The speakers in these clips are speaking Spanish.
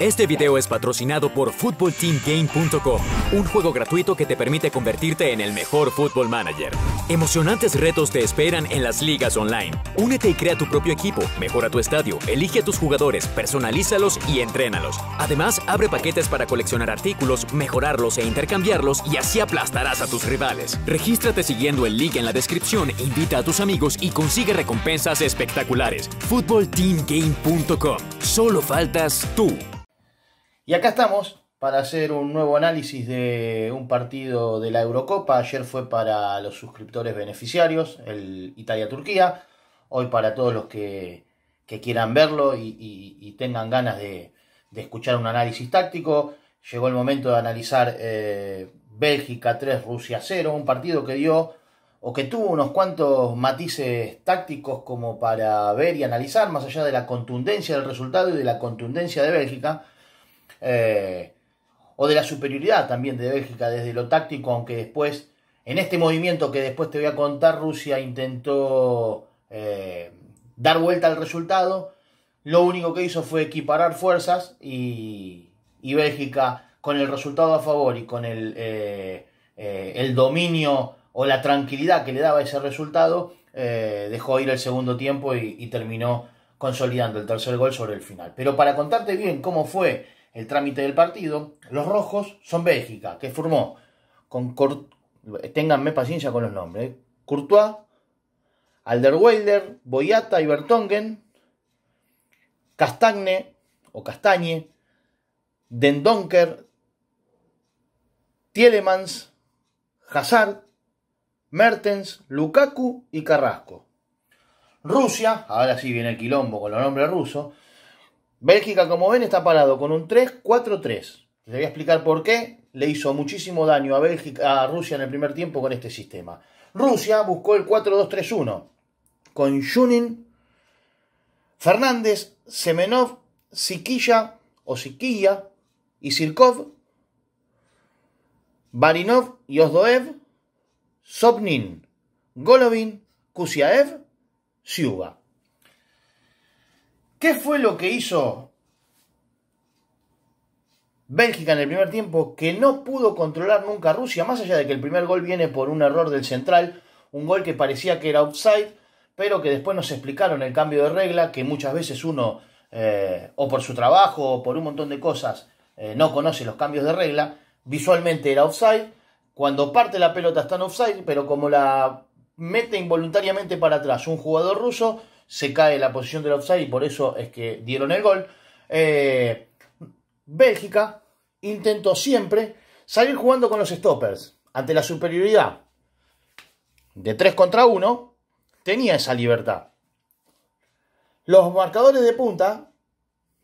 Este video es patrocinado por FootballTeamGame.com, un juego gratuito que te permite convertirte en el mejor fútbol manager. Emocionantes retos te esperan en las ligas online. Únete y crea tu propio equipo, mejora tu estadio, elige a tus jugadores, personalízalos y entrénalos. Además, abre paquetes para coleccionar artículos, mejorarlos e intercambiarlos y así aplastarás a tus rivales. Regístrate siguiendo el link en la descripción, invita a tus amigos y consigue recompensas espectaculares. FootballTeamGame.com. Solo faltas tú. Y acá estamos para hacer un nuevo análisis de un partido de la Eurocopa. Ayer fue para los suscriptores beneficiarios, el Italia-Turquía. Hoy para todos los que, quieran verlo y, tengan ganas de, escuchar un análisis táctico. Llegó el momento de analizar eh, Bélgica 3, Rusia 0, un partido que dio o que tuvo unos cuantos matices tácticos como para ver y analizar, más allá de la contundencia del resultado y de la contundencia de Bélgica eh, o de la superioridad también de Bélgica desde lo táctico, aunque después, en este movimiento que después te voy a contar, Rusia intentó eh, dar vuelta al resultado. Lo único que hizo fue equiparar fuerzas y, Bélgica con el resultado a favor y con el, eh, el dominio o la tranquilidad que le daba ese resultado, dejó ir el segundo tiempo y terminó consolidando el tercer gol sobre el final. Pero para contarte bien cómo fue el trámite del partido. Los rojos son Bélgica, que formó con tenganme paciencia con los nombres. ¿eh? Courtois, Alderweiler, Boyata y Bertongen, Castagne o Castañe, Dendonker, Tielemans, Hazard, Mertens, Lukaku y Carrasco. Rusia, ahora sí viene el quilombo con los nombres rusos, Bélgica, como ven, está parado con un 3-4-3. Les voy a explicar por qué. Le hizo muchísimo daño a, Bélgica, a Rusia en el primer tiempo con este sistema. Rusia buscó el 4-2-3-1 con Junin, Fernández, Semenov, Siquilla o Siquilla y Sirkov, Barinov y Osdoev, Sobnin, Golovin, Kusiaev, Siuba. ¿Qué fue lo que hizo Bélgica en el primer tiempo que no pudo controlar nunca Rusia? Más allá de que el primer gol viene por un error del central, un gol que parecía que era offside, pero que después nos explicaron el cambio de regla, que muchas veces uno, eh, o por su trabajo, o por un montón de cosas, eh, no conoce los cambios de regla. Visualmente era offside. Cuando parte la pelota está en offside, pero como la mete involuntariamente para atrás un jugador ruso, se cae la posición del outside y por eso es que dieron el gol. Eh, Bélgica intentó siempre salir jugando con los stoppers ante la superioridad de 3 contra 1, tenía esa libertad. Los marcadores de punta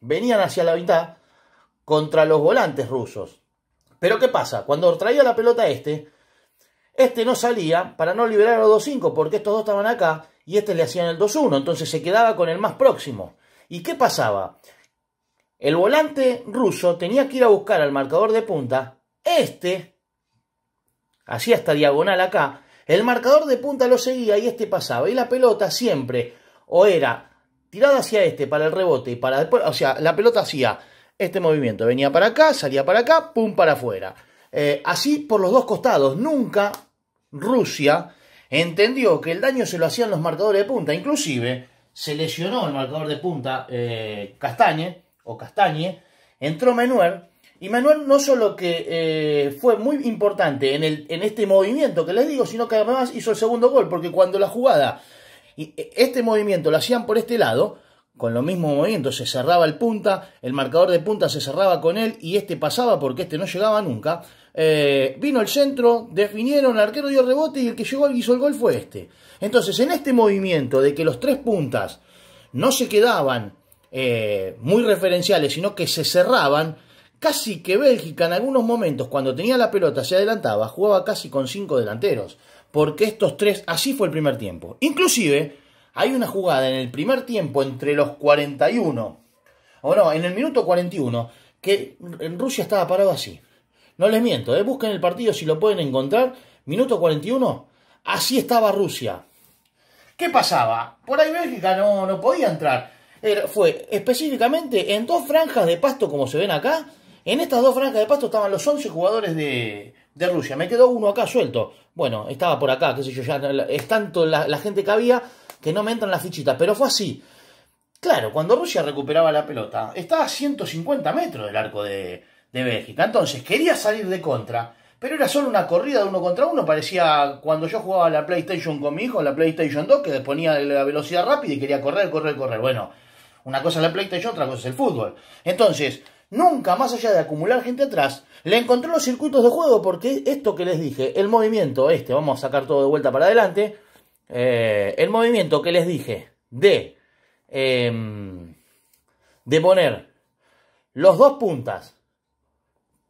venían hacia la mitad contra los volantes rusos. Pero ¿qué pasa? Cuando traía la pelota este, este no salía para no liberar a los 2-5 porque estos dos estaban acá y este le hacían el 2-1, entonces se quedaba con el más próximo. ¿Y qué pasaba? El volante ruso tenía que ir a buscar al marcador de punta, este hacía esta diagonal acá, el marcador de punta lo seguía y este pasaba, y la pelota siempre o era tirada hacia este para el rebote y para después, o sea, la pelota hacía este movimiento, venía para acá, salía para acá, pum para afuera. Eh, así por los dos costados, nunca Rusia entendió que el daño se lo hacían los marcadores de punta. Inclusive se lesionó el marcador de punta eh, Castañe o Castañe, entró Manuel y Manuel no solo que eh, fue muy importante en, este movimiento que les digo, sino que además hizo el segundo gol, porque cuando la jugada, y e, este movimiento lo hacían por este lado, con lo mismo movimiento se cerraba el punta, el marcador de punta se cerraba con él y este pasaba porque este no llegaba nunca. Eh, vino el centro, definieron, el arquero dio rebote y el que llegó al guiso el gol fue este. Entonces, en este movimiento de que los tres puntas no se quedaban eh, muy referenciales, sino que se cerraban, casi que Bélgica en algunos momentos, cuando tenía la pelota, se adelantaba, jugaba casi con cinco delanteros, porque estos tres, así fue el primer tiempo. Inclusive, hay una jugada en el primer tiempo entre los 41, o no, en el minuto 41, que Rusia estaba parado así. No les miento, ¿eh? busquen el partido si lo pueden encontrar. Minuto 41, así estaba Rusia. ¿Qué pasaba? Por ahí Bélgica no, no podía entrar. fue específicamente en dos franjas de pasto, como se ven acá. En estas dos franjas de pasto estaban los 11 jugadores de, Rusia. Me quedó uno acá suelto. Bueno, estaba por acá, qué sé yo, ya es tanto la gente que había que no me entran las fichitas, pero fue así. Claro, cuando Rusia recuperaba la pelota, estaba a 150 metros del arco de, de Entonces, quería salir de contra, pero era solo una corrida de uno contra uno. Parecía cuando yo jugaba la PlayStation con mi hijo, la PlayStation 2, que ponía la velocidad rápida y quería correr, correr, correr. Bueno, una cosa es la PlayStation, otra cosa es el fútbol. Entonces, nunca más allá de acumular gente atrás, le encontró los circuitos de juego porque esto que les dije, el movimiento este, vamos a sacar todo de vuelta para adelante, eh, el movimiento que les dije de, em, de poner los dos puntas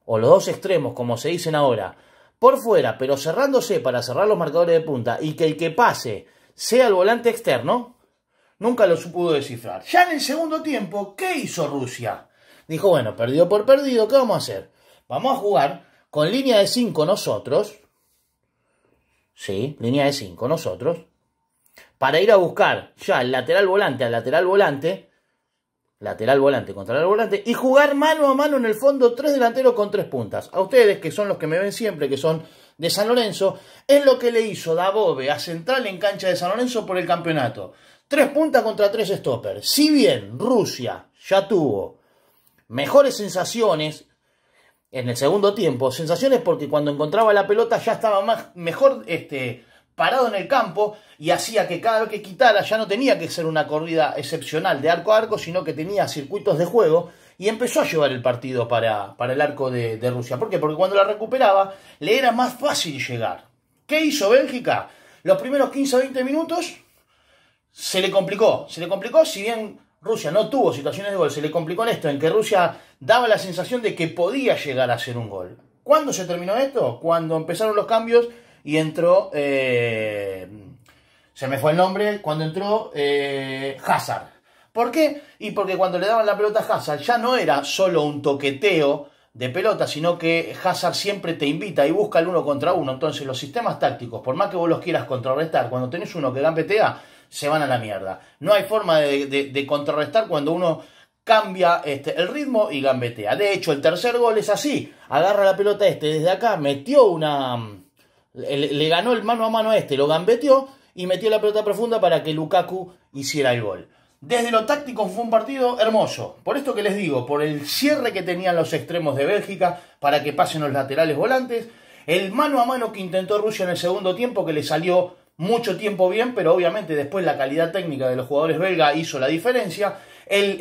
o los dos extremos, como se dicen ahora, por fuera, pero cerrándose para cerrar los marcadores de punta y que el que pase sea el volante externo, nunca lo pudo descifrar. Ya en el segundo tiempo, ¿qué hizo Rusia? Dijo, bueno, perdido por perdido, ¿qué vamos a hacer? Vamos a jugar con línea de 5 nosotros, ¿sí? Línea de 5, nosotros, para ir a buscar ya el lateral volante al lateral volante, lateral volante contra el volante, y jugar mano a mano en el fondo, tres delanteros con tres puntas. A ustedes, que son los que me ven siempre, que son de San Lorenzo, es lo que le hizo Dabove a Central en cancha de San Lorenzo por el campeonato. Tres puntas contra tres stoppers. Si bien Rusia ya tuvo mejores sensaciones en el segundo tiempo sensaciones porque cuando encontraba la pelota ya estaba más, mejor este, parado en el campo y hacía que cada vez que quitara ya no tenía que ser una corrida excepcional de arco a arco, sino que tenía circuitos de juego y empezó a llevar el partido para, el arco de, de Rusia. ¿Por qué? Porque cuando la recuperaba le era más fácil llegar. ¿Qué hizo Bélgica? Los primeros 15 o 20 minutos se le complicó, se le complicó, si bien Rusia no tuvo situaciones de gol. Se le complicó en esto, en que Rusia daba la sensación de que podía llegar a hacer un gol. ¿Cuándo se terminó esto? Cuando empezaron los cambios y entró. Eh, se me fue el nombre. Cuando entró eh, Hazard. ¿Por qué? Y porque cuando le daban la pelota a Hazard ya no era solo un toqueteo de pelota, sino que Hazard siempre te invita y busca el uno contra uno. Entonces los sistemas tácticos, por más que vos los quieras contrarrestar, cuando tenés uno que gambetea, se van a la mierda. No hay forma de, de, contrarrestar cuando uno cambia este, el ritmo y gambetea. De hecho, el tercer gol es así. Agarra la pelota este desde acá, metió una... Le, ganó el mano a mano a este, lo gambeteó y metió la pelota profunda para que Lukaku hiciera el gol. Desde lo táctico fue un partido hermoso. Por esto que les digo, por el cierre que tenían los extremos de Bélgica para que pasen los laterales volantes, el mano a mano que intentó Rusia en el segundo tiempo que le salió mucho tiempo bien, pero obviamente después la calidad técnica de los jugadores belga hizo la diferencia.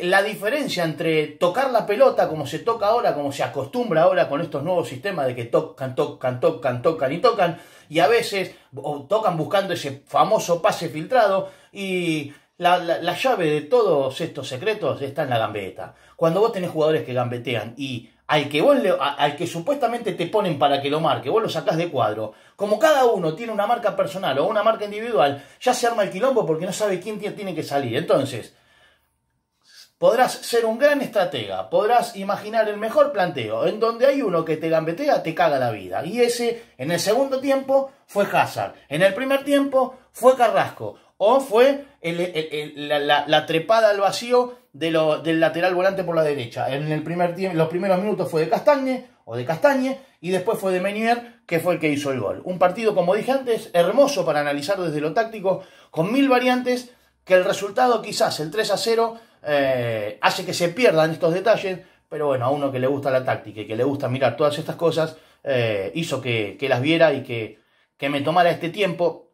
la diferencia entre tocar la pelota como se toca ahora, como se acostumbra ahora con estos nuevos sistemas de que tocan, tocan, tocan, tocan y tocan, y a veces tocan buscando ese famoso pase filtrado y la, la llave de todos estos secretos está en la gambeta. Cuando vos tenés jugadores que gambetean y al que, al que supuestamente te ponen para que lo marque, vos lo sacás de cuadro. Como cada uno tiene una marca personal o una marca individual, ya se arma el quilombo porque no sabe quién tiene que salir. Entonces, podrás ser un gran estratega, podrás imaginar el mejor planteo. En donde hay uno que te gambetea, te caga la vida. Y ese, en el segundo tiempo, fue Hazard. En el primer tiempo, fue Carrasco. O fue la trepada al vacío de lo, del lateral volante por la derecha. En el primer los primeros minutos fue de Castañe o de Castañe y después fue de Menier que fue el que hizo el gol. Un partido, como dije antes, hermoso para analizar desde lo táctico, con mil variantes, que el resultado quizás el 3 a 0 eh, hace que se pierdan estos detalles, pero bueno, a uno que le gusta la táctica y que le gusta mirar todas estas cosas, eh, hizo que, las viera y que, me tomara este tiempo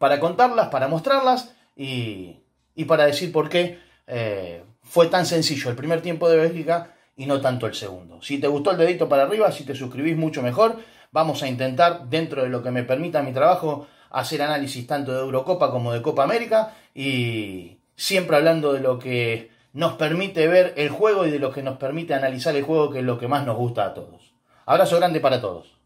para contarlas, para mostrarlas y, para decir por qué. Eh, fue tan sencillo el primer tiempo de Bélgica y no tanto el segundo. Si te gustó el dedito para arriba, si te suscribís mucho mejor, vamos a intentar, dentro de lo que me permita mi trabajo, hacer análisis tanto de Eurocopa como de Copa América y siempre hablando de lo que nos permite ver el juego y de lo que nos permite analizar el juego, que es lo que más nos gusta a todos. Abrazo grande para todos.